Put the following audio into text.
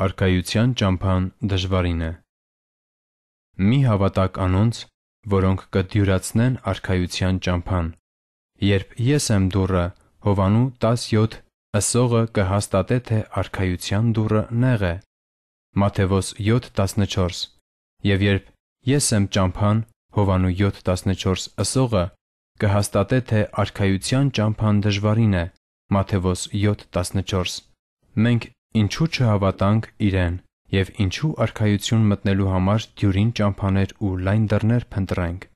Արքայության ճամփան դժվարին է։ Մի հավատակ անոնց, որոնք կդյուրացնեն արքայության ճամփան։ Երբ ես եմ դուռը, Հովանու 17 ըսողը կհաստատե, թե արքայության դուռը նեղ է։ Մատթեոս 7:14։ Եվ երբ ես եմ ճամփան, Հովանու 7:14 ըսողը կհաստատե, թե արքայության ճամփան դժվարին է։ Մատթեոս 7:14։ Մենք Ինչու չհավատանք Իրեն և ինչու Արքայություն մտնելու համար դյուրին ճամփաներ ու լայն դռներ փնտրենք